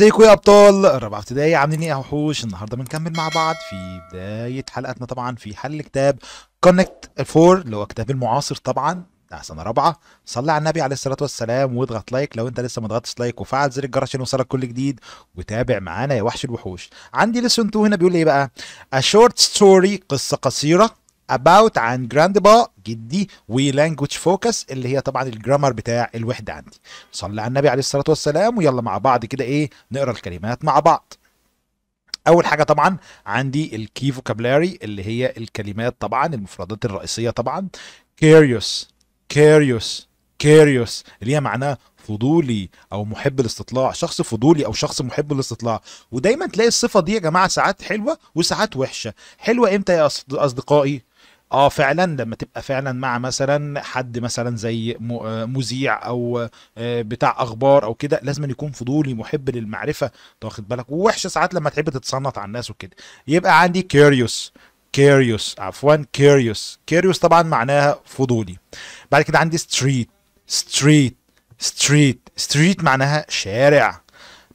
ازيكم يا ابطال الرابعه ابتدائي عاملين ايه يا وحوش النهارده بنكمل مع بعض في بدايه حلقتنا طبعا في حل كتاب كونكت 4 اللي هو كتاب المعاصر طبعا بتاع سنه رابعه صلي على النبي عليه الصلاه والسلام واضغط لايك لو انت لسه ما ضغطتش لايك وفعل زر الجرس عشان يوصلك كل جديد وتابع معانا يا وحش الوحوش عندي لسون 2 هنا بيقول ايه بقى A short story قصه قصيره about عن جراندبا جدي ولانجوج فوكس اللي هي طبعا الجرامر بتاع الوحده عندي صلى على النبي عليه الصلاه والسلام ويلا مع بعض كده ايه نقرا الكلمات مع بعض اول حاجه طبعا عندي الكي فوكابلاري اللي هي الكلمات طبعا المفردات الرئيسيه طبعا كيريوس كيريوس كيريوس اللي هي معناها فضولي او محب الاستطلاع شخص فضولي او شخص محب الاستطلاع ودايما تلاقي الصفه دي يا جماعه ساعات حلوه وساعات وحشه حلوه امتى يا اصدقائي اه فعلا لما تبقى فعلا مع مثلا حد مثلا زي آه، مذيع او آه، بتاع اخبار او كده لازم يكون فضولي محب للمعرفه انت واخد بالك ووحشه ساعات لما تحب تتصنت على الناس وكده يبقى عندي كيريوس كيريوس عفوا كيريوس كيريوس طبعا معناها فضولي بعد كده عندي ستريت ستريت ستريت ستريت معناها شارع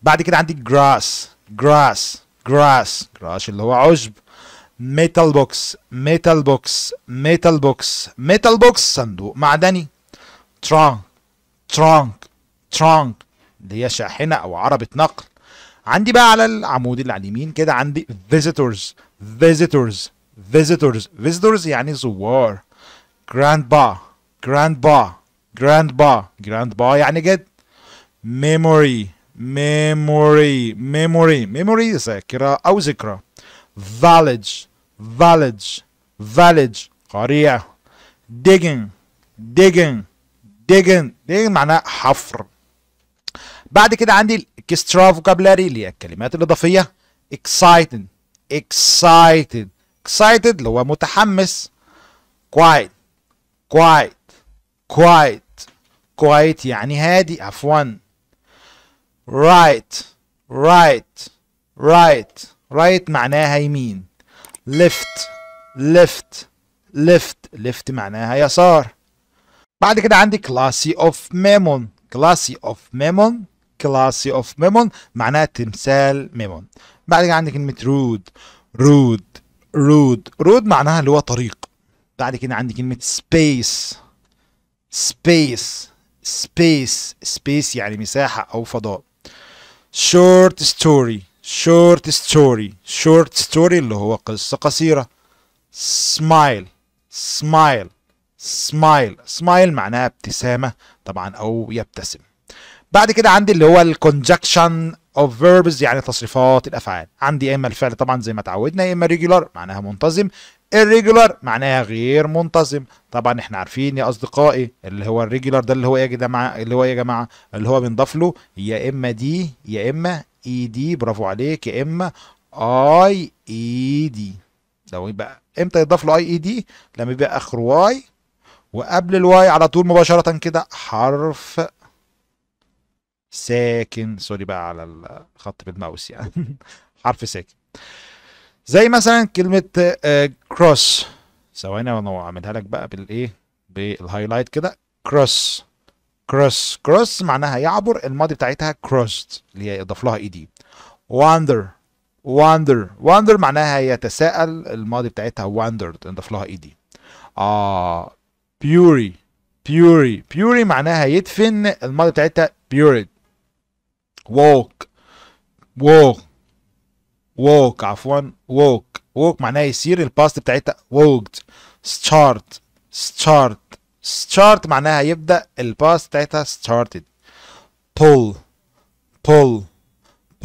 بعد كده عندي جراس جراس جراس جراس اللي هو عشب ميتال بوكس ميتال بوكس ميتال بوكس ميتال بوكس صندوق معدني ترانك ترانك ترانك اللي هي شاحنة أو عربة نقل عندي بقى على العمود اللي على اليمين كده عندي visitors visitors visitors visitors يعني زوار جراند با جراند با جراند با جراند با يعني جد memory memory memory memory ذاكرة أو ذكرى knowledge village village قريع digging digging digging digging معناها حفر بعد كده عندي الاكسترا فوكابلاري اللي هي الكلمات الاضافيه excited excited excited اللي هو متحمس quiet quiet quiet quiet يعني هادي عفوا right right right right معناها يمين ليفت ليفت ليفت ليفت معناها يسار بعد كده عندي كلاسي اوف ميمون كلاسي اوف ميمون كلاسي اوف ميمون معناها تمثال ميمون بعد كده عندي كلمة رود رود رود رود معناها اللي هو طريق بعد كده عندي كلمة سبيس سبيس سبيس سبيس يعني مساحة أو فضاء شورت ستوري شورت ستوري شورت ستوري اللي هو قصة قصيرة سمايل سمايل سمايل سمايل معناها ابتسامة طبعا أو يبتسم بعد كده عندي اللي هو الكونجكشن اوف فيربز يعني تصريفات الافعال عندي يا اما الفعل طبعا زي ما اتعودنا يا اما ريجولار معناها منتظم الريجولار معناها غير منتظم طبعا احنا عارفين يا اصدقائي اللي هو الريجولار ده اللي هو إيه يا جماعه اللي هو إيه يا جماعه اللي هو بنضاف له يا اما دي يا اما اي e دي برافو عليك يا اما اي اي دي لو يبقى امتى يضاف له اي اي دي لما يبقى اخر واي وقبل الواي على طول مباشره كده حرف ساكن سوري بقى على الخط بالماوس يعني حرف ساكن زي مثلا كلمه كروس آه، ثواني انا اعملها لك بقى بالايه بالهايلايت كده كروس cross cross معناها يعبر الماضي بتاعتها crossed اللي هي اضاف لها اي e دي wonder wonder معناها يتساءل الماضي بتاعتها wondered اضاف لها اي e دي اه بيوري بيوري بيوري معناها يدفن الماضي بتاعتها buried walk walk walk عفوا walk walk معناها يسير الباست بتاعتها walked start start start معناها يبدا الباس بتاعتها started pull pull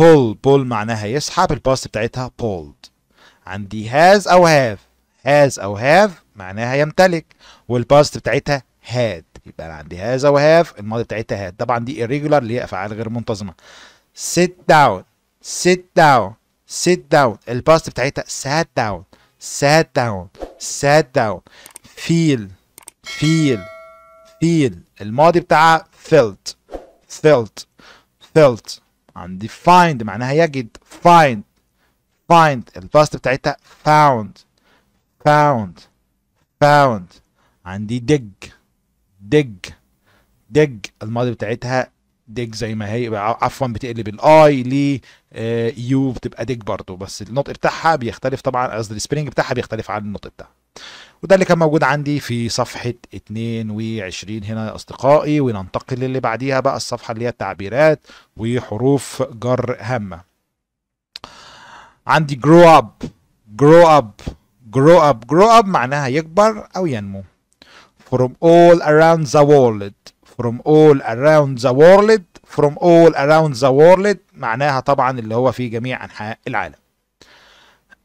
pull pull معناها يسحب الباس بتاعتها pulled عندي has او have has او have معناها يمتلك والباست بتاعتها had يبقى انا عندي has او have الماضي بتاعتها had طبعا دي irregular اللي هي افعال غير منتظمه sit down sit down sit down الباست بتاعتها sat down sat down sat down feel feel feel الماضي بتاعها felt felt felt عندي find معناها يجد find find الباست بتاعتها found found found عندي dig dig dig الماضي بتاعتها dig زي ما هي عفوا بتقلب الاي ل يو بتبقى dig برضه بس النطق بتاعها بيختلف طبعا قصدي السبرينج بتاعها بيختلف عن النطق بتاعها وده اللي كان موجود عندي في صفحة 22 هنا يا أصدقائي وننتقل للي بعديها بقى الصفحة اللي هي التعبيرات وحروف جر هامة عندي grow up grow up grow up grow up معناها يكبر أو ينمو from all around the world from all around the world from all around the world معناها طبعا اللي هو في جميع أنحاء العالم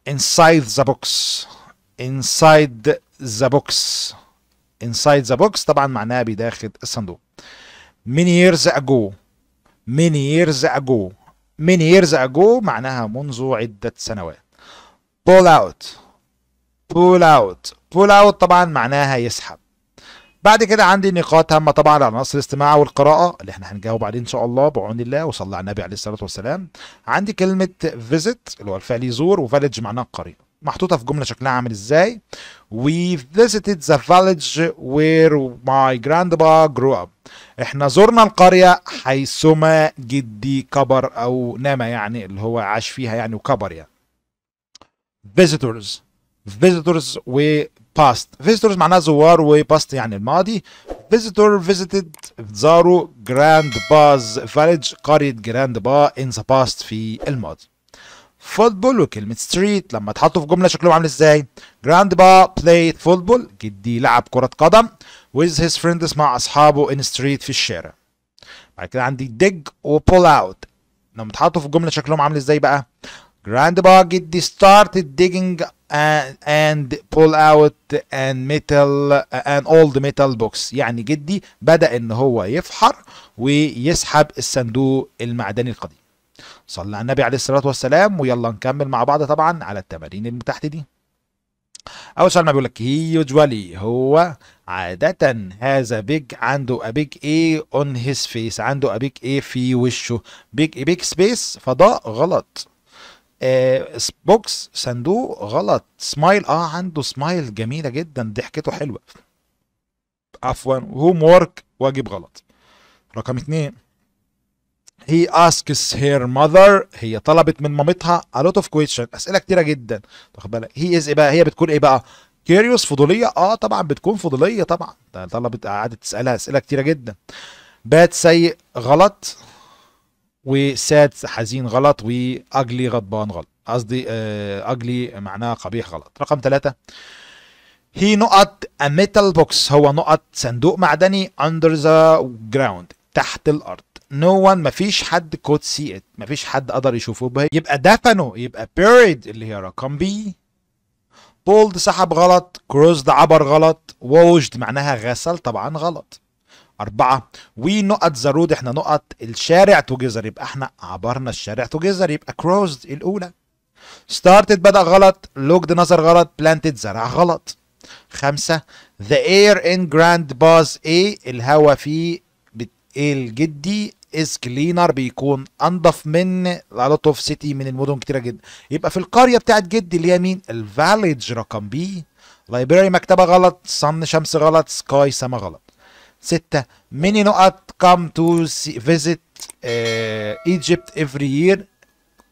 inside the box inside the box inside the box طبعا معناها بداخل الصندوق many years ago many years ago many years ago معناها منذ عدة سنوات pull out pull out pull out طبعا معناها يسحب بعد كده عندي نقاط هامة طبعا على عناصر الاستماع والقراءة اللي احنا هنجاوب عليه إن شاء الله بعون الله وصلى على النبي عليه الصلاة والسلام عندي كلمة visit اللي هو الفعل يزور وفالج معناه قريب محطوطه في جمله شكلها عامل ازاي we visited the village where my grandpa grew up احنا زرنا القريه حيثما جدي كبر او نام يعني اللي هو عاش فيها يعني وكبر يعني visitors visitors و past visitors معناها زوار و past يعني الماضي visitor visited زاروا grandpa's village قرية grandpa in the past في الماضي فوتبول وكلمه ستريت لما اتحطوا في جمله شكلهم عامل ازاي جراند با بلاي فوتبول جدي لعب كره قدم with his friends مع اصحابه in street في الشارع بعد كده عندي dig وبول اوت لما اتحطوا في جمله شكلهم عامل ازاي بقى جراند با جدي started digging and pull out اند metal اند old metal box يعني جدي بدأ ان هو يفحر ويسحب الصندوق المعدني القديم صلى على النبي عليه الصلاه والسلام ويلا نكمل مع بعض طبعا على التمارين اللي تحت دي اول سؤال ما بيقول لك هي يوجوالي هو عادة هذا بيج عنده ابيج ايه اون هيز فيس عنده ابيج ايه في وشه بيج بيج سبيس فضاء غلط آه بوكس صندوق غلط سمايل اه عنده سمايل جميلة جدا ضحكته حلوة عفوا هوم وورك واجب غلط رقم اتنين هي اسكس هير ماذر هي طلبت من مامتها ا لوت اوف كويشن اسئله كتيره جدا واخد بالك هي از ايه بقى هي بتكون ايه بقى كيريوس فضوليه اه طبعا بتكون فضوليه طبعا طلبت قعدت تسالها اسئله كتيره جدا باد سيء غلط وساد حزين غلط واجلي غضبان غلط قصدي اجلي آه، معناها قبيح غلط رقم ثلاثة هي نقط ا ميتال بوكس هو نقط صندوق معدني اندر ذا جراوند تحت الارض نو no وان مفيش حد كود سي ات مفيش حد قدر يشوفه بهي يبقى دفنه يبقى بيريد اللي هي رقم بي بولد سحب غلط كروزد عبر غلط ووجد معناها غسل طبعا غلط أربعة وي نقط ذا رود احنا نقط الشارع توجذر يبقى احنا عبرنا الشارع توجذر يبقى كروزد الأولى ستارتد بدأ غلط لوجد نظر غلط بلانتد زرع غلط خمسة the air in جراند باز A الهوا في بتقل جدي از كلينر بيكون انضف من لوت اوف سيتي من المدن كتيره جدا يبقى في القريه بتاعت جدي اللي هي مين الفاليج رقم بي لايبراري مكتبه غلط صن شمس غلط سكاي سما غلط ستة ميني نقط come to visit ايجيبت آه، Egypt every year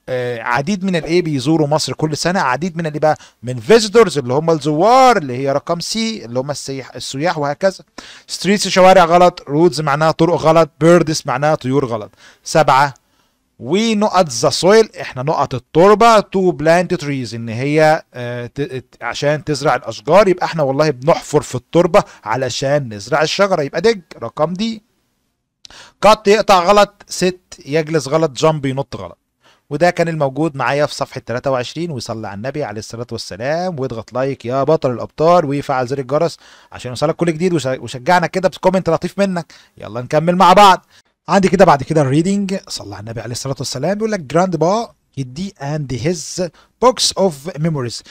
آه، عديد من الايه بيزوروا مصر كل سنه عديد من اللي بقى من فيزيتورز اللي هم الزوار اللي هي رقم سي اللي هم السياح السياح وهكذا ستريتس شوارع غلط رودز معناها طرق غلط بيردس معناها طيور غلط سبعه ونقط ذا سويل احنا نقط التربه تو بلانت تريز ان هي آه، عشان تزرع الاشجار يبقى احنا والله بنحفر في التربه علشان نزرع الشجره يبقى دج رقم دي قط يقطع غلط ست يجلس غلط جامب ينط غلط وده كان الموجود معايا في صفحه 23 ويصلي على النبي عليه الصلاه والسلام واضغط لايك يا بطل الابطال ويفعل زر الجرس عشان يوصلك كل جديد وشجعنا كده بكومنت لطيف منك يلا نكمل مع بعض عندي كده بعد كده الريدنج صلى على النبي عليه الصلاه والسلام بيقول لك جراند با جدي اند هيز بوكس اوف ميموريز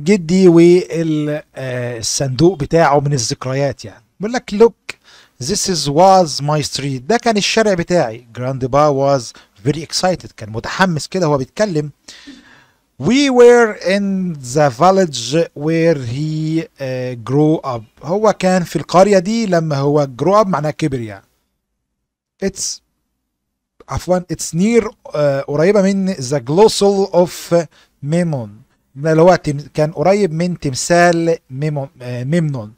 جدي والصندوق بتاعه من الذكريات يعني بيقول لك لوك This is was my street ده كان الشارع بتاعي Grandpa was very excited كان متحمس كده هو بيتكلم We were in the village where he uh, grew up هو كان في القرية دي لما هو grew up معناه كبر يعني It's عفوا it's near uh, قريبة من the glossal of ميمون اللي هو كان قريب من تمثال ميمون, uh,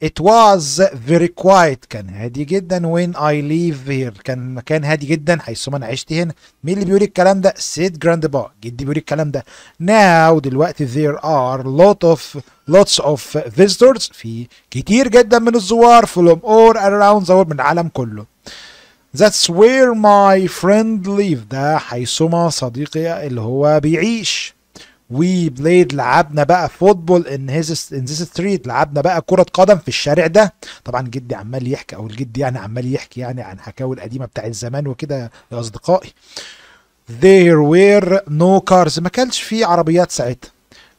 It was very quiet كان هادي جدا when I leave here كان مكان هادي جدا حيثما أنا عشت هنا مين اللي بيقول الكلام ده؟ سيد جراندبا جدي بيقول الكلام ده now دلوقتي there are lot of lots of visitors في كتير جدا من الزوار from all around the world من العالم كله That's where my friend live ده حيثما صديقي اللي هو بيعيش وي بلايد لعبنا بقى فوتبول ان هيز ان ذيس ستريت لعبنا بقى كره قدم في الشارع ده طبعا جدي عمال يحكي او الجد يعني عمال يحكي يعني عن حكاوي القديمه بتاعت زمان وكده يا اصدقائي there were no cars ما كانش في عربيات ساعتها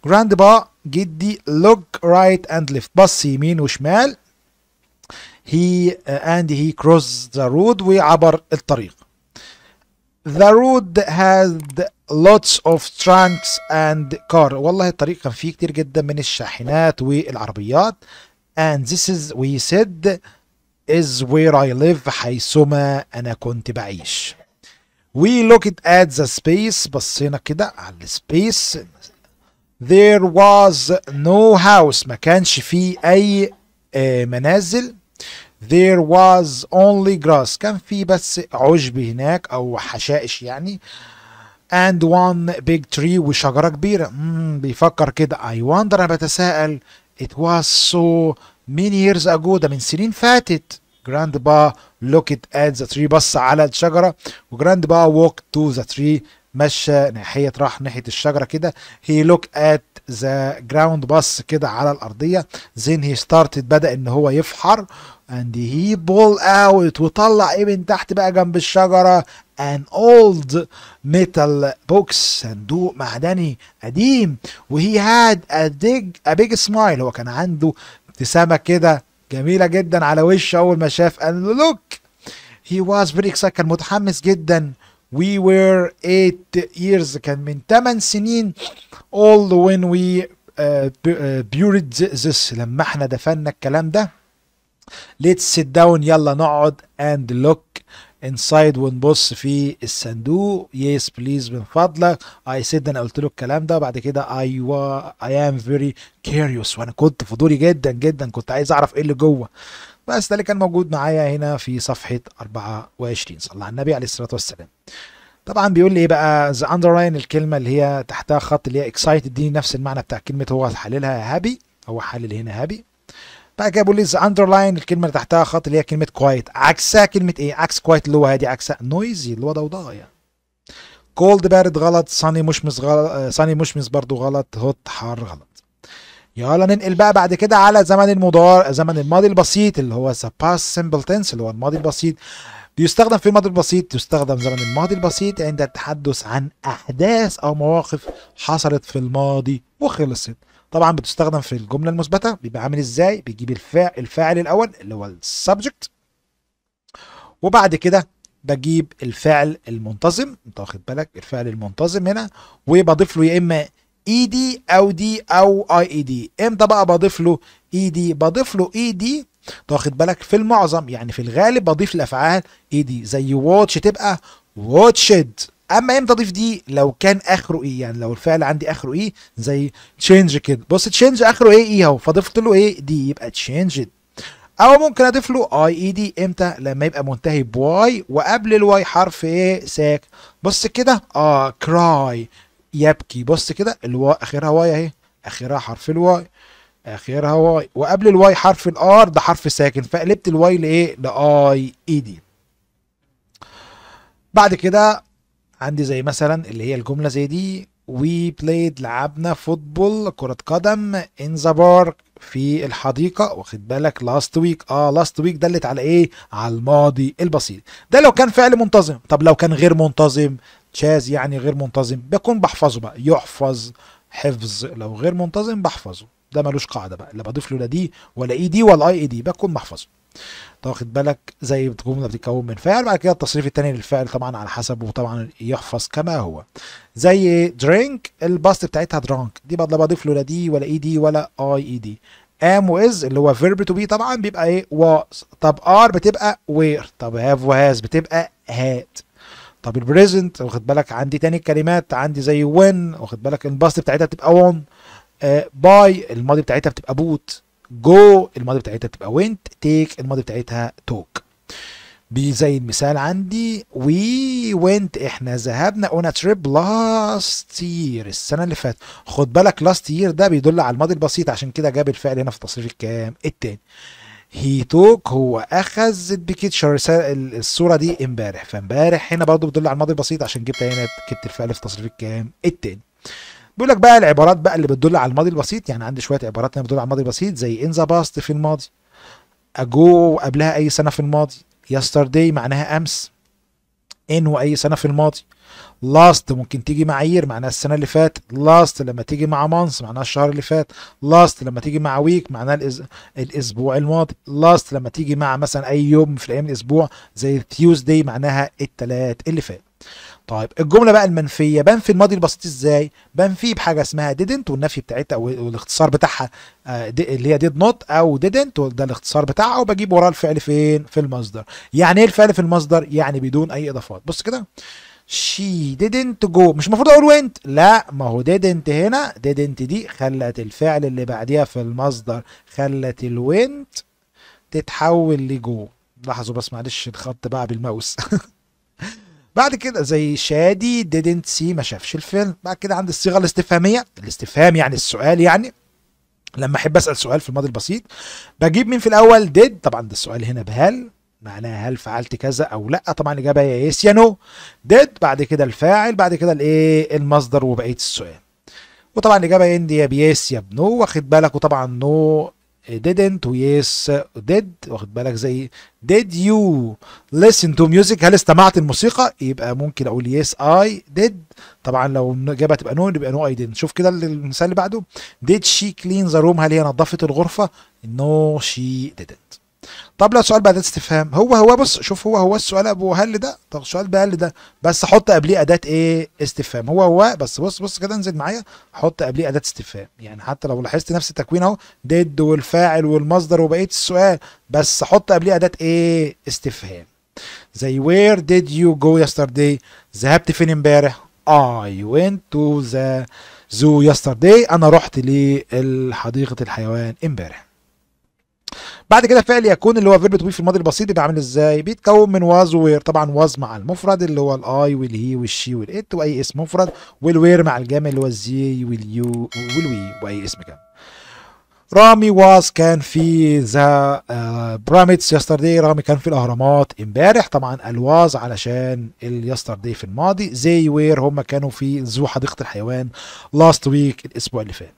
جراند با جدي look right and left بص يمين وشمال he uh, and he crossed the road وعبر الطريق The road had lots of trucks and car. والله الطريق كان فيه كتير جدا من الشاحنات والعربيات. And this is we said is where I live حيثما أنا كنت بعيش. We looked at the space بصينا كده على space. There was no house ما كانش فيه أي منازل. there was only grass كان في بس عشب هناك او حشائش يعني and one big tree وشجرة كبيرة مم بيفكر كده I wonder أنا بتساءل it was so many years ago ده من سنين فاتت جراند با looked at the tree بص على الشجرة وجراند با walked to the tree مشى ناحية راح ناحية الشجرة كده he looked at ذا جراوند باص كده على الارضيه زين هي ستارتد بدا ان هو يفحر اند هي بول اوت وطلع ايه من تحت بقى جنب الشجره ان اولد ميتال بوكس صندوق معدني قديم وهي هاد ا بيج ا بيج سمايل هو كان عنده ابتسامه كده جميله جدا على وشه اول ما شاف قال له لوك هي واز فيري كان متحمس جدا we were 8 years كان من 8 سنين all when we uh, uh buried this لما احنا دفنا الكلام ده let's sit down يلا نقعد and look inside ونبص في الصندوق yes please من فضلك I said انا قلت له الكلام ده بعد كده I, I am very curious وانا كنت فضولي جدا جدا كنت عايز اعرف ايه اللي جوه بس ده اللي كان موجود معايا هنا في صفحه 24 صلى على النبي عليه الصلاه والسلام طبعا بيقول لي ايه بقى ذا اندرلاين الكلمه اللي هي تحتها خط اللي هي اكسايتد دي نفس المعنى بتاع كلمه هو حللها هابي هو حلل هنا هابي بعد كده بيقول لي ذا اندرلاين الكلمه اللي تحتها خط اللي هي كلمه كوايت عكسها كلمه ايه عكس كوايت اللي هو هادي عكسها نويزي اللي هو ضوضاء يعني كولد بارد غلط صاني مشمس غلط صاني مشمس برضه غلط هوت حار غلط يلا ننقل بقى بعد كده على زمن المضارع زمن الماضي البسيط اللي هو the past simple tense اللي هو الماضي البسيط بيستخدم في الماضي البسيط يستخدم زمن الماضي البسيط عند التحدث عن احداث او مواقف حصلت في الماضي وخلصت طبعا بتستخدم في الجمله المثبته بيبقى عامل ازاي بيجيب الفاعل الفاعل الاول اللي هو السبجكت وبعد كده بجيب الفعل المنتظم انت واخد بالك الفعل المنتظم هنا وبضيف له يا اما اي دي او دي او اي اي دي امتى بقى بضيف له اي e دي بضيف له e اي دي تاخد بالك في المعظم يعني في الغالب بضيف الافعال اي e دي زي واتش تبقى واتشد اما امتى اضيف دي لو كان اخره ايه يعني لو الفعل عندي اخره ايه زي تشينج كده بص تشينج اخره ايه ايه اهو فضفت له ايه دي يبقى تشينجد او ممكن اضيف له اي اي دي امتى لما يبقى منتهي بواي وقبل الواي حرف ايه ساك بص كده اه كراي يبكي بص كده الوا اخرها واي اهي اخرها حرف الواي اخرها واي وقبل الواي حرف الار ده حرف ساكن فقلبت الواي لايه لاي اي دي بعد كده عندي زي مثلا اللي هي الجمله زي دي وي بلايد لعبنا فوتبول كرة قدم ان ذا بارك في الحديقة واخد بالك لاست ويك اه لاست ويك دلت على ايه على الماضي البسيط ده لو كان فعل منتظم طب لو كان غير منتظم تشاز يعني غير منتظم بكون بحفظه بقى يحفظ حفظ لو غير منتظم بحفظه ده ملوش قاعده بقى لا بضيف له لا دي ولا اي دي ولا اي اي دي بكون بحفظه انت واخد بالك زي الجمله بتتكون من فعل بعد كده التصريف الثاني للفعل طبعا على حسب وطبعا يحفظ كما هو زي درينك الباست بتاعتها درانك دي لا بضيف له لا دي ولا اي دي ولا اي اي دي ام واز اللي هو فيرب تو بي طبعا بيبقى ايه واز طب ار بتبقى وير طب هاف وهاز بتبقى هات طب البريزنت واخد بالك عندي تاني الكلمات عندي زي وين واخد بالك الباست بتاعتها بتبقى وان آه، باي الماضي بتاعتها بتبقى بوت جو الماضي بتاعتها بتبقى وينت تيك الماضي بتاعتها توك زي المثال عندي وي وينت احنا ذهبنا اون تريب لاست يير السنه اللي فاتت خد بالك لاست يير ده بيدل على الماضي البسيط عشان كده جاب الفعل هنا في التصريف الكام التاني هي توك هو اخذ البيكتشر الصوره دي امبارح فامبارح هنا برضو بتدل على الماضي البسيط عشان جبت هنا كتبت في تصريف الكام التاني بيقول لك بقى العبارات بقى اللي بتدل على الماضي البسيط يعني عندي شويه عبارات هنا بتدل على الماضي البسيط زي ان ذا باست في الماضي اجو قبلها اي سنه في الماضي يسترداي معناها امس ان واي سنه في الماضي لاست ممكن تيجي مع يير معناها السنه اللي فاتت لاست لما تيجي مع مانس معناها الشهر اللي فات لاست لما تيجي مع ويك معناها الأز... الاسبوع الماضي لاست لما تيجي مع مثلا اي يوم في الايام الاسبوع زي تيوزداي معناها الثلاث اللي فات طيب الجمله بقى المنفيه بنفي الماضي البسيط ازاي بنفيه بحاجه اسمها didn't والنفي بتاعتها والاختصار بتاعها آه، اللي هي did not او didn't ده الاختصار بتاعها وبجيب وراه الفعل فين في المصدر يعني ايه الفعل في المصدر يعني بدون اي اضافات بص كده she didn't go مش المفروض اقول went لا ما هو didn't هنا didn't دي خلت الفعل اللي بعديها في المصدر خلت went تتحول لجو لاحظوا بس معلش الخط بقى بالماوس بعد كده زي شادي didn't سي ما شافش الفيلم بعد كده عند الصيغه الاستفهاميه الاستفهام يعني السؤال يعني لما احب اسال سؤال في الماضي البسيط بجيب مين في الاول did طبعا ده السؤال هنا بهل معناها هل فعلت كذا او لا طبعا الاجابه هي يس يا نو ديد بعد كده الفاعل بعد كده الايه المصدر وبقيه السؤال وطبعا الاجابه عندي يا بيس يا بنو واخد بالك وطبعا نو didn't ويس did واخد بالك زي did you listen to music هل استمعت الموسيقى يبقى ممكن اقول يس اي did طبعا لو الاجابه تبقى نو يبقى نو اي didn't شوف كده المثال اللي بعده did she clean the room هل هي نظفت الغرفه no she didn't طب لو سؤال بعد استفهام هو هو بص شوف هو هو السؤال ابو هل ده طب السؤال بقى ده بس حط قبليه اداه ايه استفهام هو هو بس بص بص كده انزل معايا حط قبليه اداه استفهام يعني حتى لو لاحظت نفس التكوين اهو ديد والفاعل والمصدر وبقيه السؤال بس حط قبليه اداه ايه استفهام زي وير ديد يو جو يسترداي ذهبت فين امبارح اي went تو ذا زو يسترداي انا رحت لحديقه الحيوان امبارح بعد كده فعل يكون اللي هو فيرب تو بي في الماضي البسيط بيبقى عامل ازاي بيتكون من واز ووير طبعا واز مع المفرد اللي هو الاي والهي والشي والات واي اسم مفرد والوير مع الجامع اللي هو الزي واليو والوي واي اسم جمع رامي واز كان في ذا براميتس يسترداي رامي كان في الاهرامات امبارح طبعا الواز علشان اليسترداي في الماضي زي وير هم كانوا في زو حديقه الحيوان لاست ويك الاسبوع اللي فات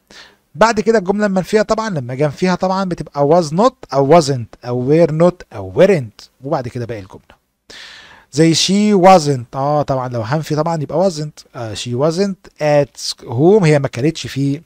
بعد كده الجمله المنفيه طبعا لما جام فيها طبعا بتبقى was not او wasn't او were not او weren't وبعد كده باقي الجمله زي she wasn't اه طبعا لو هنفي طبعا يبقى wasn't uh, she wasn't at home هي ما كانتش في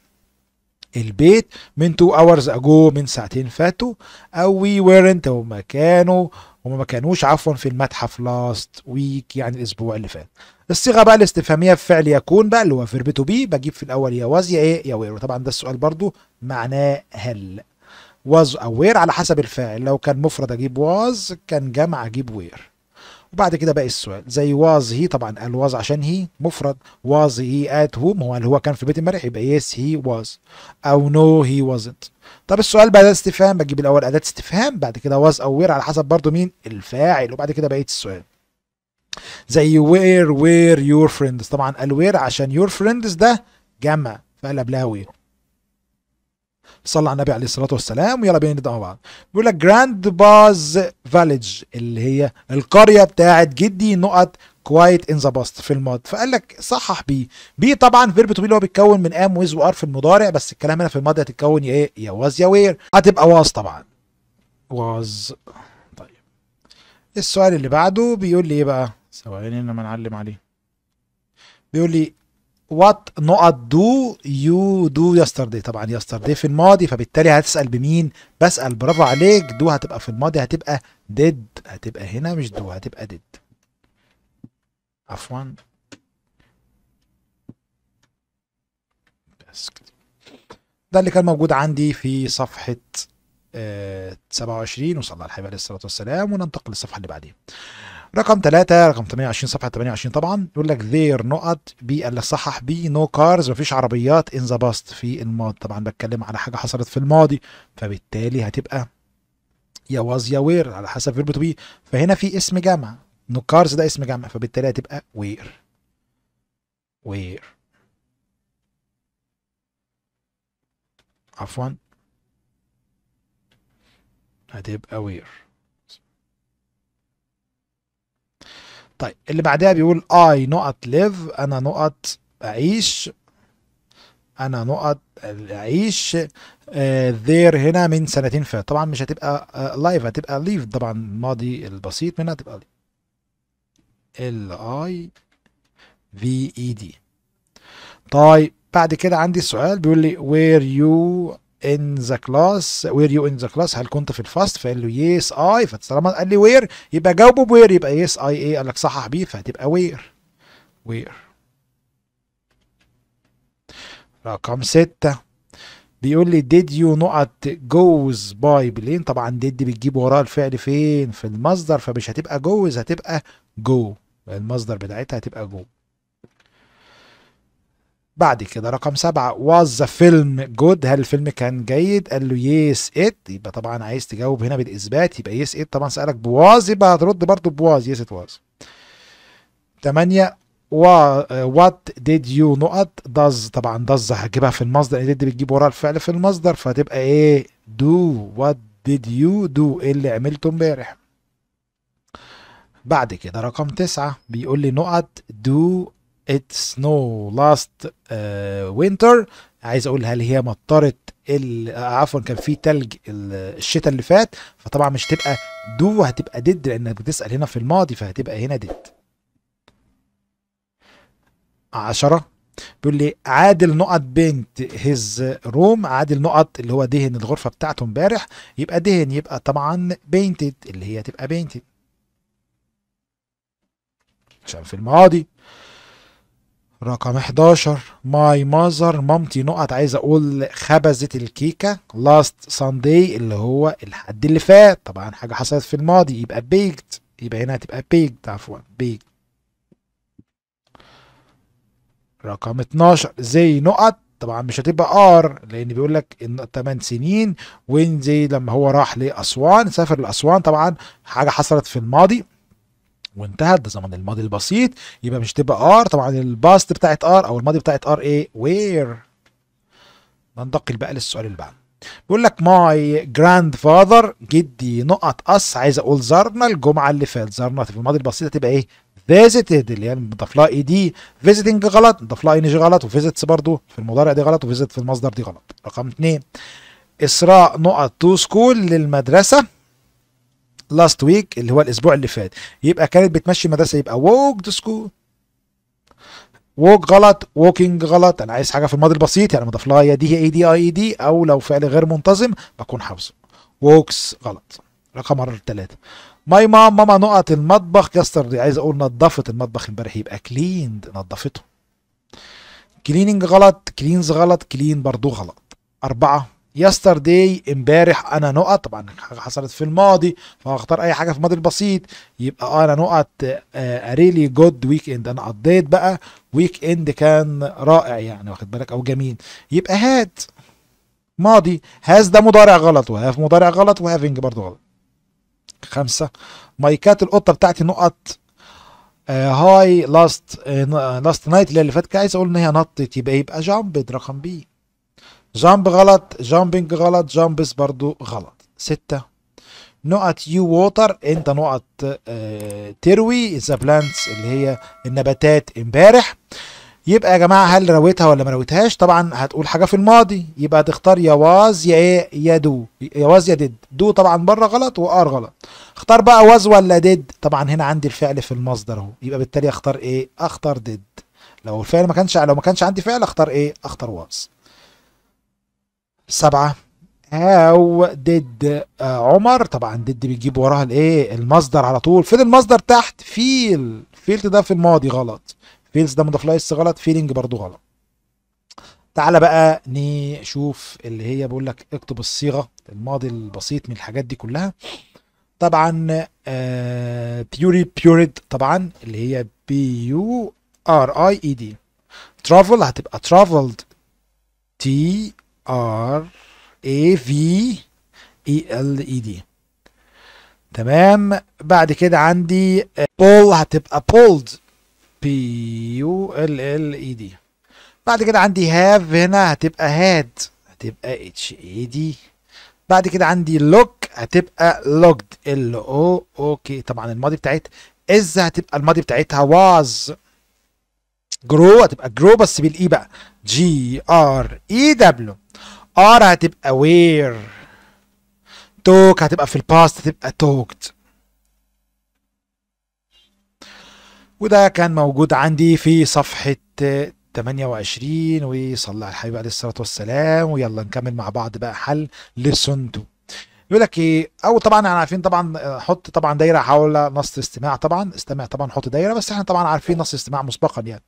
البيت من تو hours ago من ساعتين فاتوا او we weren't هما كانوا هما ما كانوش عفوا في المتحف last week يعني الاسبوع اللي فات الصيغه بقى الاستفهاميه في فعل يكون بقى اللي هو فيرب تو بي بجيب في الاول يا واز يا ايه يا وير طبعا ده السؤال برضو معناه هل واز او وير على حسب الفاعل لو كان مفرد اجيب واز كان جمع اجيب وير وبعد كده باقي السؤال زي واز هي طبعا قال واز عشان هي مفرد واز هي ات هوم هو اللي هو كان في بيت امبارح يبقى يس هي واز او نو هي وازنت طب السؤال بقى ده استفهام بجيب الاول اداه استفهام بعد كده واز او وير على حسب برضو مين الفاعل وبعد كده بقيه السؤال زي وير وير يور فريندز طبعا الوير عشان يور فريندز ده جمع فقال قبلها وير صلى على النبي عليه الصلاه والسلام ويلا بينا نبدا مع بعض بيقول لك جراند باز فاليج اللي هي القريه بتاعت جدي نقط كوايت ان ذا باست في الماضي فقال لك صحح بي بي طبعا فيرب تو بي اللي هو بيتكون من ام ويز وار في المضارع بس الكلام هنا في الماضي هتتكون يا ايه يا واز يا وير هتبقى واز طبعا واز طيب السؤال اللي بعده بيقول لي ايه بقى ثواني لما نعلم عليه بيقول لي وات نقط دو يو دو يسترداي طبعا يسترداي في الماضي فبالتالي هتسال بمين بسال برافو عليك دو هتبقى في الماضي هتبقى ديد هتبقى هنا مش دو هتبقى ديد عفوا بس ده اللي كان موجود عندي في صفحه آه 27 وصلى الحبيب عليه الصلاه والسلام وننتقل للصفحه اللي بعديها رقم 3 رقم 28 صفحه 28 طبعا يقول لك ذير نقط بي اللي صحح بي نو كارز مفيش عربيات ان ذا باست في الماضي طبعا بتكلم على حاجه حصلت في الماضي فبالتالي هتبقى يا واز يا وير على حسب فيرب تو بي فهنا في اسم جمع نو كارز ده اسم جمع فبالتالي هتبقى وير وير عفوا هتبقى وير طيب اللي بعدها بيقول اي نقط ليف انا نقط اعيش انا نقط اعيش آه، there هنا من سنتين فات طبعا مش هتبقى لايف آه، هتبقى ليف طبعا الماضي البسيط منها هتبقى ليف ال اي في اي دي طيب بعد كده عندي سؤال بيقول لي where you in the class were you in the class هل كنت في الفاست فقال له يس اي فطالما قال لي وير يبقى جاوبه بوير يبقى يس اي ايه قال لك صحح بيه فهتبقى وير وير رقم ستة بيقول لي did you نقط goes by بلين طبعا did بتجيب وراها الفعل فين في المصدر فمش هتبقى goes هتبقى go المصدر بتاعتها هتبقى go بعد كده رقم سبعة واز ذا فيلم جود هل الفيلم كان جيد قال له يس ات يبقى طبعا عايز تجاوب هنا بالإثبات يبقى يس ات طبعا سألك بواز يبقى هترد برده بواز يس ات واز تمانية وات ديد يو نقط داز طبعا داز هجيبها في المصدر دي بتجيب ورا الفعل في المصدر فتبقى ايه دو وات ديد يو دو ايه اللي عملته امبارح بعد كده رقم تسعة بيقول لي نقط do snow last لاست uh, وينتر عايز اقول هل هي مطرت آه، عفوا كان في تلج الشتاء اللي فات فطبعا مش تبقى دو هتبقى ديد لانك بتسال هنا في الماضي فهتبقى هنا ديد عشرة بيقول لي عادل نقط بنت هيز روم عادل نقط اللي هو دهن الغرفه بتاعته امبارح يبقى دهن يبقى طبعا بينتد اللي هي تبقى بينتد عشان في الماضي رقم 11 ماي ماذر مامتي نقط عايز اقول خبزت الكيكه لاست سانداي اللي هو الحد اللي فات طبعا حاجه حصلت في الماضي يبقى بيكت يبقى هنا هتبقى بيكت عفوا بيجت رقم 12 زي نقط طبعا مش هتبقى ار لان بيقول لك ان 8 سنين وين زي لما هو راح لاسوان سافر لاسوان طبعا حاجه حصلت في الماضي وانتهت ده زمن الماضي البسيط يبقى مش تبقى ار طبعا الباست بتاعت ار او الماضي بتاعت ار ايه وير ننتقل بقى للسؤال اللي بعده بيقول لك ماي جراند فاذر جدي نقط اس عايز اقول زارنا الجمعه اللي فاتت زارنا في الماضي البسيط هتبقى ايه فيزيتد اللي هي بنضاف لها اي e دي فيزيتنج غلط نضاف لها اي جي غلط وفيزيتس برضه في المضارع دي غلط وفيزيت في المصدر دي غلط رقم اثنين اسراء نقط تو سكول للمدرسه لاست ويك اللي هو الاسبوع اللي فات يبقى كانت بتمشي مدرسه يبقى ووك تو سكول ووك غلط ووكينج غلط انا عايز حاجه في الماضي البسيط يعني مضاف لها دي دي اي آه، دي اي دي او لو فعل غير منتظم بكون حافظه ووكس غلط رقم ثلاثة ماي مام ماما نقط المطبخ دي عايز اقول نظفت المطبخ امبارح يبقى كليند نظفته كليننج غلط كلينز غلط كلين برضو غلط أربعة يسترداي امبارح انا نقط طبعا حاجه حصلت في الماضي فهختار اي حاجه في الماضي البسيط يبقى آه، انا نقط ريلي جود ويك اند انا قضيت بقى ويك اند كان رائع يعني واخد بالك او جميل يبقى هات ماضي هاز ده مضارع غلط وهاف مضارع غلط وهافينج برضه غلط خمسة مايكات القطة بتاعتي نقط آه، هاي لاست لاست نايت اللي, اللي فات كان عايز اقول ان هي نطت يبقى يبقى جامب رقم بي جامب غلط جامبينج غلط جامبس برضو غلط ستة نقط يو ووتر انت نقط آه، تروي ذا بلانتس اللي هي النباتات امبارح يبقى يا جماعه هل رويتها ولا ما رويتهاش طبعا هتقول حاجه في الماضي يبقى هتختار يا واز يا ايه يا دو يا واز يا ديد دو طبعا بره غلط وار غلط اختار بقى واز ولا ديد طبعا هنا عندي الفعل في المصدر اهو يبقى بالتالي اختار ايه اختار ديد لو الفعل ما كانش لو ما كانش عندي فعل اختار ايه اختار واز سبعة أو ديد آه، عمر طبعا ديد بيجيب وراها الايه المصدر على طول فين المصدر تحت فيل فيلت ده في الماضي غلط فيلز ده مضاف لايس غلط فيلينج برضو غلط تعالى بقى نشوف اللي هي بقول لك اكتب الصيغه الماضي البسيط من الحاجات دي كلها طبعا آه بيوري بيوريد طبعا اللي هي بي يو ار اي اي دي ترافل هتبقى ترافلد تي ار اي في اي ال اي دي تمام بعد كده عندي بول هتبقى بولد بي يو ال ال اي دي بعد كده عندي هاف هنا هتبقى هاد هتبقى اتش اي دي بعد كده عندي لوك هتبقى لوكد ال او اوكي طبعا الماضي بتاعت از هتبقى الماضي بتاعتها واز جرو هتبقى جرو بس بالاي بقى جي ار اي دبليو ار هتبقى وير توك هتبقى في الباست هتبقى توكت وده كان موجود عندي في صفحة 28 وصلى على الحبيب عليه الصلاة والسلام ويلا نكمل مع بعض بقى حل لسنته بيقول لك ايه او طبعا احنا عارفين طبعا آه، حط طبعا دايره حول نص الاستماع طبعا استمع طبعا حط دايره بس احنا طبعا عارفين نص الاستماع مسبقا يعني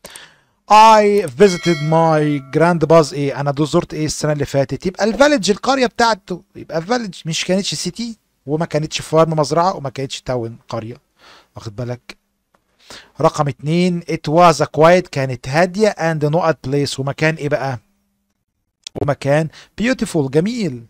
I visited my grand باز ايه انا زرت ايه السنه اللي فاتت يبقى الفيلج القريه بتاعته يبقى فالج مش كانتش سيتي وما كانتش فارم مزرعه وما كانتش تاون قريه واخد بالك رقم اتنين it was a quiet كانت هاديه and not a place ومكان ايه بقى ومكان beautiful جميل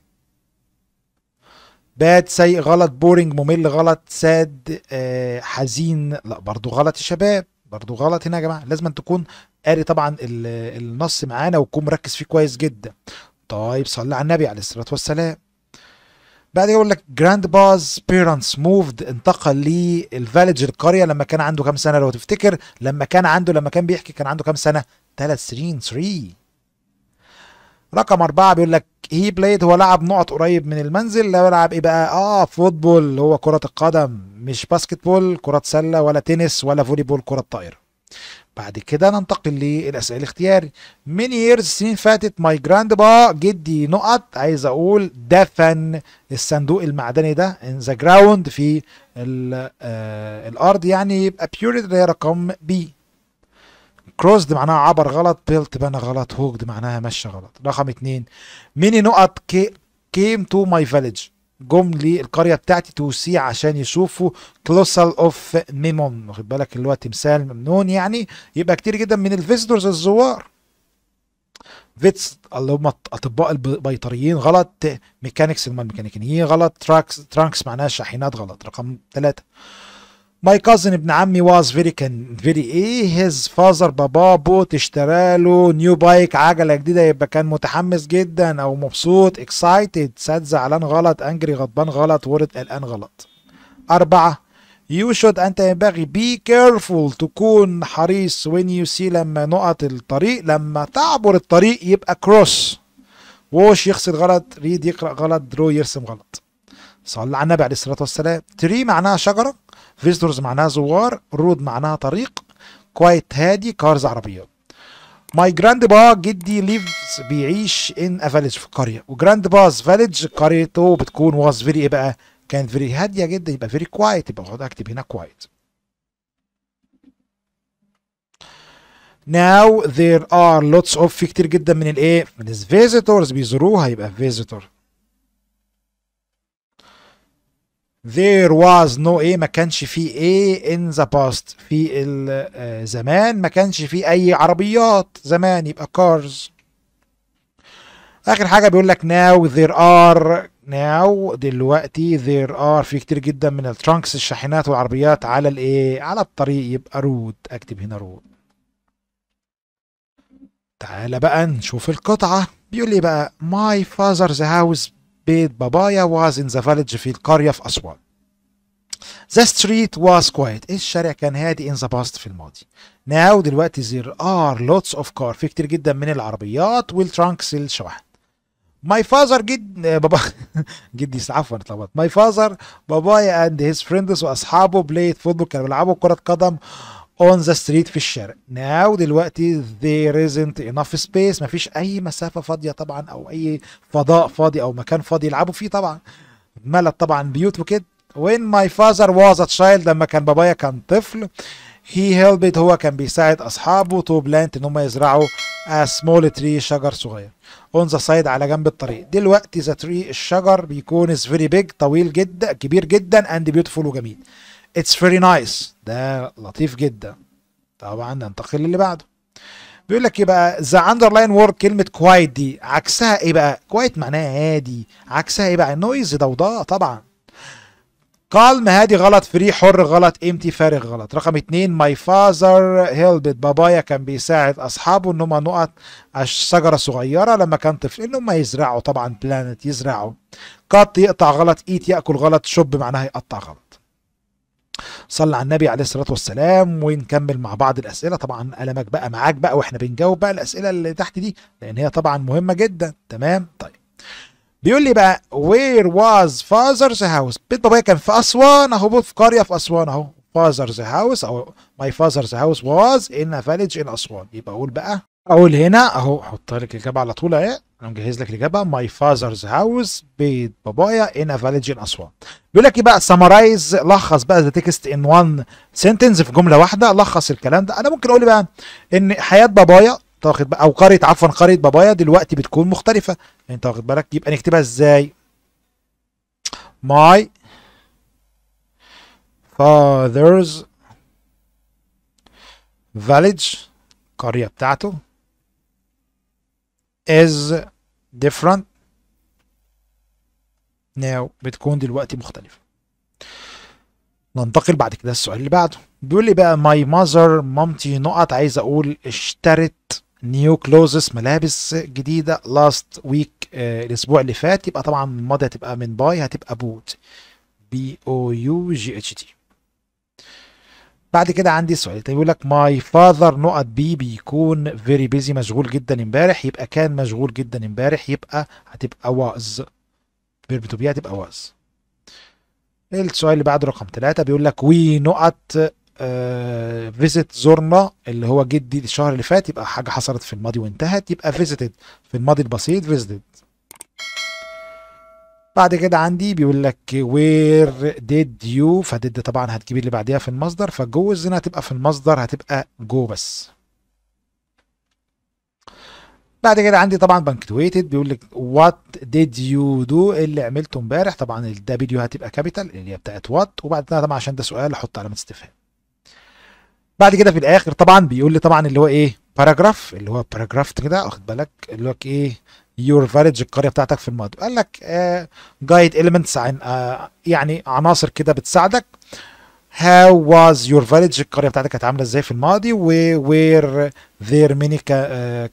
باد سيء غلط بورينج ممل غلط ساد آه حزين لا برضو غلط الشباب برضو غلط هنا يا جماعه لازم تكون قاري طبعا النص معانا وتكون مركز فيه كويس جدا طيب صلي على النبي عليه الصلاه والسلام بعد يقول لك جراند باز بيرنتس موفد انتقل للفالج القريه لما كان عنده كام سنه لو تفتكر لما كان عنده لما كان بيحكي كان عنده كام سنه ثلاث سنين 3 رقم أربعة بيقول لك هي بلايد هو لعب نقط قريب من المنزل لو لعب ايه بقى اه فوتبول هو كرة القدم مش باسكت بول كرة سلة ولا تنس ولا فولي بول كرة طائرة بعد كده ننتقل للاسئله الاختياري من ييرز سنين فاتت ماي جراند با جدي نقط عايز اقول دفن الصندوق المعدني ده ان ذا جراوند في آه، الارض يعني يبقى بيوريد اللي هي رقم بي كروسد معناها عبر غلط بيلت بنى غلط هوجد معناها مشى غلط رقم اتنين ميني نقط كي كيم تو ماي فيليج جم لي القرية بتاعتي تو سي عشان يشوفوا كلوسال اوف ميمون واخد بالك اللي هو تمثال ممنون يعني يبقى كتير جدا من الفيزدورز الزوار فيتس اللي هم اطباء البيطريين غلط ميكانكس الميكانيكيين غلط تراكس ترانكس معناها شاحنات غلط رقم ثلاثة ماي كازن ابن عمي واز فيري كان فيري ايه هيز فازر باباه بوت اشترى له نيو بايك عجله جديده يبقى كان متحمس جدا او مبسوط اكسايتد ساد زعلان غلط انجري غضبان غلط ورد قلقان غلط أربعة يو شود أنت ينبغي بي كيرفول تكون حريص وين يو سي لما نقط الطريق لما تعبر الطريق يبقى كروس ووش يغسل غلط ريد يقرأ غلط درو يرسم غلط صلى على النبي عليه الصلاة والسلام تري معناها شجرة فيزيتورز معناها زوار رود معناها طريق كوايت هادي كارز عربيات ماي جراند با جدي ليفز بيعيش ان ا في قريه وجراند باز فاليج قريته بتكون واز فيري ايه بقى كانت فيري هاديه جدا يبقى فيري كوايت يبقى خد اكتب هنا كوايت Now there are lots of في كتير جدا من الايه من الفيزيتورز بيزوروها يبقى فيزيتور there was no ايه ما كانش في ايه in the past في الزمان آه، ما كانش في اي عربيات زمان يبقى cars اخر حاجه بيقول لك now there are now دلوقتي there are في كتير جدا من الترانكس الشاحنات والعربيات على الايه على الطريق يبقى رود اكتب هنا رود تعال بقى نشوف القطعه بيقول لي بقى my father's house بيت بابايا واز ان ذا فيلج في القرية في أسوان. ذا ستريت واز كويت الشارع كان هادي ان ذا باست في الماضي. ناو دلوقتي زير ار لوتس اوف كار في كتير جدا من العربيات والترانكس الشواحن. My father جد بابا جدي عفوا اتلخبطت. My father بابايا and his friends واصحابه بلايت فوتبول كانوا بيلعبوا كرة قدم. on the street في الشارع now دلوقتي there isn't enough space مفيش اي مسافه فاضيه طبعا او اي فضاء فاضي او مكان فاضي يلعبوا فيه طبعا ملت طبعا بيوت وكده when my father was a child لما كان بابايا كان طفل he helped هو كان بيساعد اصحابه to plant ان هم يزرعوا a small tree شجر صغير on the side على جنب الطريق دلوقتي the tree الشجر بيكون is very big طويل جدا كبير جدا and beautiful وجميل اتس فيري نايس ده لطيف جدا طبعا ننتقل للي بعده بيقول لك ايه بقى underline word وورد كلمه quiet دي عكسها ايه بقى quiet معناها هادي عكسها ايه بقى نويز ضوضاء طبعا كالم هادي غلط فري حر غلط امتي فارغ غلط رقم اتنين ماي father هيلبت بابايا كان بيساعد اصحابه ان هم نقط شجره صغيره لما كان طفل ان هم يزرعوا طبعا بلانت يزرعوا cut يقطع غلط ايت ياكل غلط شب معناها يقطع غلط صلى على النبي عليه الصلاه والسلام ونكمل مع بعض الاسئله طبعا قلمك بقى معاك بقى واحنا بنجاوب بقى الاسئله اللي تحت دي لان هي طبعا مهمه جدا تمام طيب بيقول لي بقى وير واز فازرز هاوس بيت بابايا كان في اسوان اهو في قريه في اسوان اهو فازرز هاوس او ماي فازرز هاوس واز ان فيلج ان اسوان يبقى اقول بقى اقول هنا اهو حط لك الاجابه على طول اهي انا مجهز لك الاجابه ماي فاذرز هاوس بيت بابايا ان فاليج ان اسوان بيقول لك ايه بقى سمرايز لخص بقى ذا تكست ان وان سنتنس في جمله واحده لخص الكلام ده انا ممكن اقول إيه بقى ان حياه بابايا تاخد بقى او قريه عفوا قريه بابايا دلوقتي بتكون مختلفه انت يعني واخد بالك يبقى نكتبها ازاي ماي فاذرز فاليج القريه بتاعته is different now بتكون دلوقتي مختلفة ننتقل بعد كده السؤال اللي بعده بيقول لي بقى my mother مامتي نقط عايز اقول اشترت نيو clothes ملابس جديدة لاست ويك آه الاسبوع اللي فات يبقى طبعا الماضي هتبقى من باي هتبقى بوت بي او يو جي اتش تي بعد كده عندي سؤال طيب يقول لك ماي فاذر نقط بي بيكون فيري بيزي مشغول جدا امبارح يبقى كان مشغول جدا امبارح يبقى هتبقى واز فيرب تو بي هتبقى واز السؤال اللي بعده رقم ثلاثة بيقول لك وي نقط فيزيت زورنا اللي هو جدي الشهر اللي فات يبقى حاجه حصلت في الماضي وانتهت يبقى فيزيتد في الماضي البسيط فيزيتد بعد كده عندي بيقول لك وير ديد يو فديد طبعا هتجيب اللي بعديها في المصدر فجوز هنا هتبقى في المصدر هتبقى جو بس بعد كده عندي طبعا بنكتويتد بيقول لك وات ديد يو دو اللي عملته امبارح طبعا الدبليو هتبقى كابيتال اللي هي بتاعت وات وبعد كده طبعا عشان ده سؤال احط علامه استفهام بعد كده في الاخر طبعا بيقول لي طبعا اللي هو ايه باراجراف اللي هو باراجراف كده واخد بالك اللي هو ايه يور فاليج القريه بتاعتك في الماضي قال لك جايد آه، اليمنتس عن آه، يعني عناصر كده بتساعدك هاو واز يور فاليج القريه بتاعتك كانت عامله ازاي في الماضي وير ذير ميني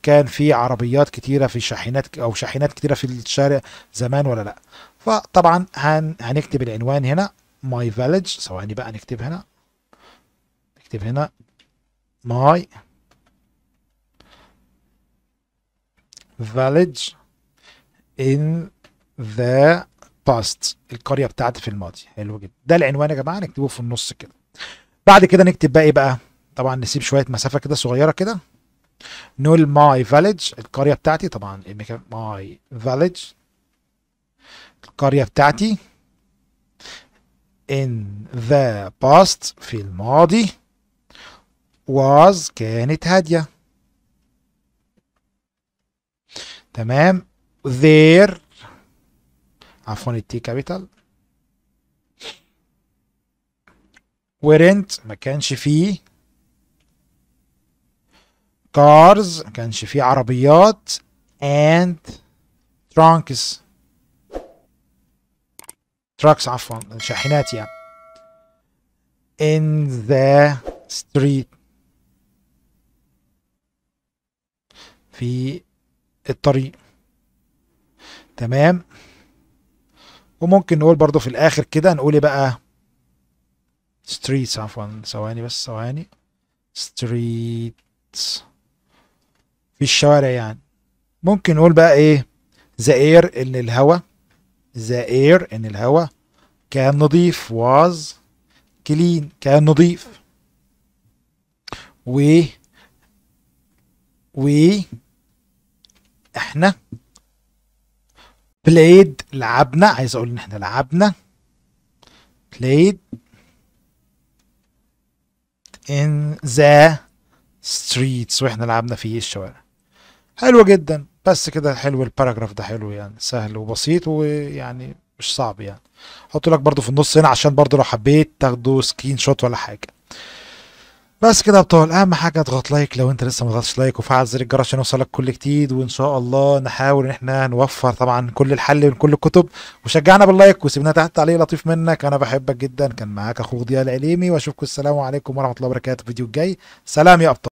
كان في عربيات كتيره في شاحنات او شاحنات كتيره في الشارع زمان ولا لا فطبعا هن هنكتب العنوان هنا ماي فاليج ثواني بقى نكتب هنا نكتب هنا ماي village in the past القرية بتاعتي في الماضي حلو جدا ده العنوان يا جماعة نكتبه في النص كده بعد كده نكتب بقى ايه بقى طبعا نسيب شوية مسافة كده صغيرة كده نقول ماي فيلج القرية بتاعتي طبعا ماي فيلج القرية بتاعتي in the past في الماضي was كانت هادية تمام there عفوا التي كابيتال ورنت ما كانش فيه cars ما كانش فيه عربيات and trunks trucks عفوا شاحنات يعني in the street في الطريق تمام وممكن نقول برضو في الاخر كده نقول ايه بقى streets عفوا ثواني بس ثواني streets في الشوارع يعني ممكن نقول بقى ايه the air ان الهواء the air ان الهواء كان نظيف was clean كان نظيف و و احنا بلايد لعبنا عايز اقول ان احنا لعبنا بلايد ان ذا ستريتس واحنا لعبنا في الشوارع حلو جدا بس كده حلو الباراجراف ده حلو يعني سهل وبسيط ويعني مش صعب يعني حط لك برضو في النص هنا عشان برضو لو حبيت تاخدوا سكرين شوت ولا حاجه بس كده ابطال اهم حاجه اضغط لايك لو انت لسه ما ضغطتش لايك وفعل زر الجرس عشان يوصلك كل جديد وان شاء الله نحاول ان احنا نوفر طبعا كل الحل من كل الكتب وشجعنا باللايك وسيبنا تحت تعليق لطيف منك انا بحبك جدا كان معاك اخوك ضياء العليمي واشوفكم السلام عليكم ورحمه الله وبركاته في الفيديو الجاي سلام يا ابطال